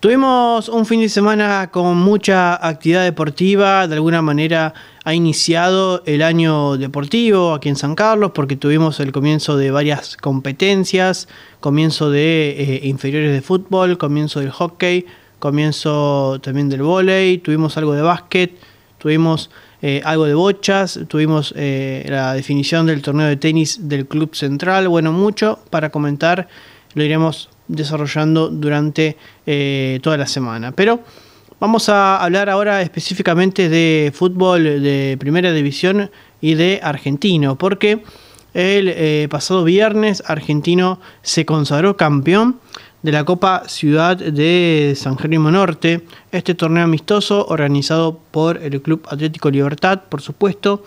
Tuvimos un fin de semana con mucha actividad deportiva, de alguna manera ha iniciado el año deportivo aquí en San Carlos porque tuvimos el comienzo de varias competencias, comienzo de eh, inferiores de fútbol, comienzo del hockey, comienzo también del vóley, tuvimos algo de básquet, tuvimos eh, algo de bochas, tuvimos eh, la definición del torneo de tenis del Club Central, bueno, mucho para comentar lo iremos desarrollando durante eh, toda la semana. Pero vamos a hablar ahora específicamente de fútbol de primera división y de argentino, porque el eh, pasado viernes argentino se consagró campeón de la Copa Ciudad de San Jerónimo Norte, este torneo amistoso organizado por el Club Atlético Libertad, por supuesto,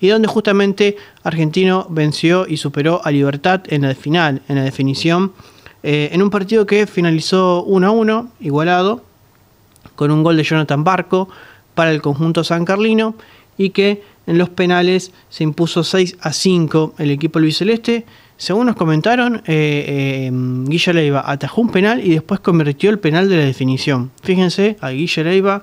y donde justamente Argentino venció y superó a Libertad en la final, en la definición, eh, en un partido que finalizó 1 a 1, igualado, con un gol de Jonathan Barco para el conjunto san Carlino y que en los penales se impuso 6 a 5 el equipo Luis Celeste. Según nos comentaron, eh, eh Guilla Leiva atajó un penal y después convirtió el penal de la definición. Fíjense a Guilla Leiva,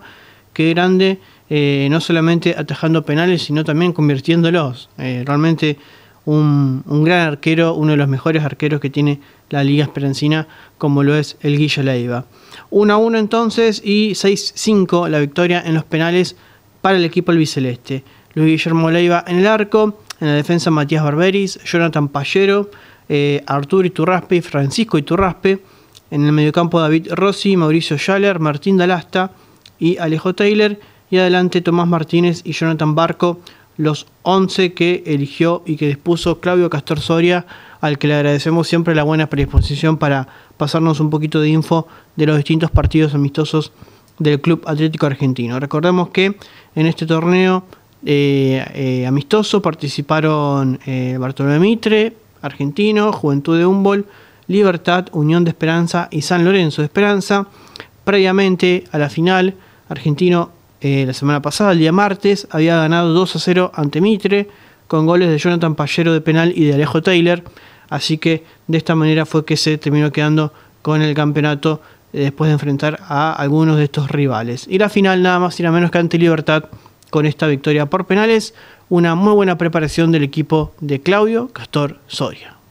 qué grande eh, no solamente atajando penales, sino también convirtiéndolos. Eh, realmente un, gran arquero, uno de los mejores arqueros que tiene la Liga Esperancina, como lo es el Guillo Leiva. 1 a 1 entonces y 6-5 la victoria en los penales para el equipo albiceleste. Luis Guillermo Leiva en el arco, en la defensa Matías Barberis, Jonathan Pallero, eh, Artur Arturo Iturraspe y Francisco Iturraspe. En el mediocampo David Rossi, Mauricio Schaller, Martín Dalasta y Alejo Taylor y adelante Tomás Martínez y Jonathan Barco, los 11 que eligió y que dispuso Claudio Castor Soria, al que le agradecemos siempre la buena predisposición para pasarnos un poquito de info de los distintos partidos amistosos del Club Atlético Argentino. Recordemos que en este torneo eh, eh, amistoso participaron eh, Bartolomé Mitre, Argentino, Juventud de Humboldt, Libertad, Unión de Esperanza y San Lorenzo de Esperanza. Previamente a la final, Argentino eh, la semana pasada, el día martes, había ganado 2 a 0 ante Mitre, con goles de Jonathan Pallero de penal y de Alejo Taylor. Así que de esta manera fue que se terminó quedando con el campeonato eh, después de enfrentar a algunos de estos rivales. Y la final, nada más y nada menos que ante Libertad, con esta victoria por penales, una muy buena preparación del equipo de Claudio Castor Soria.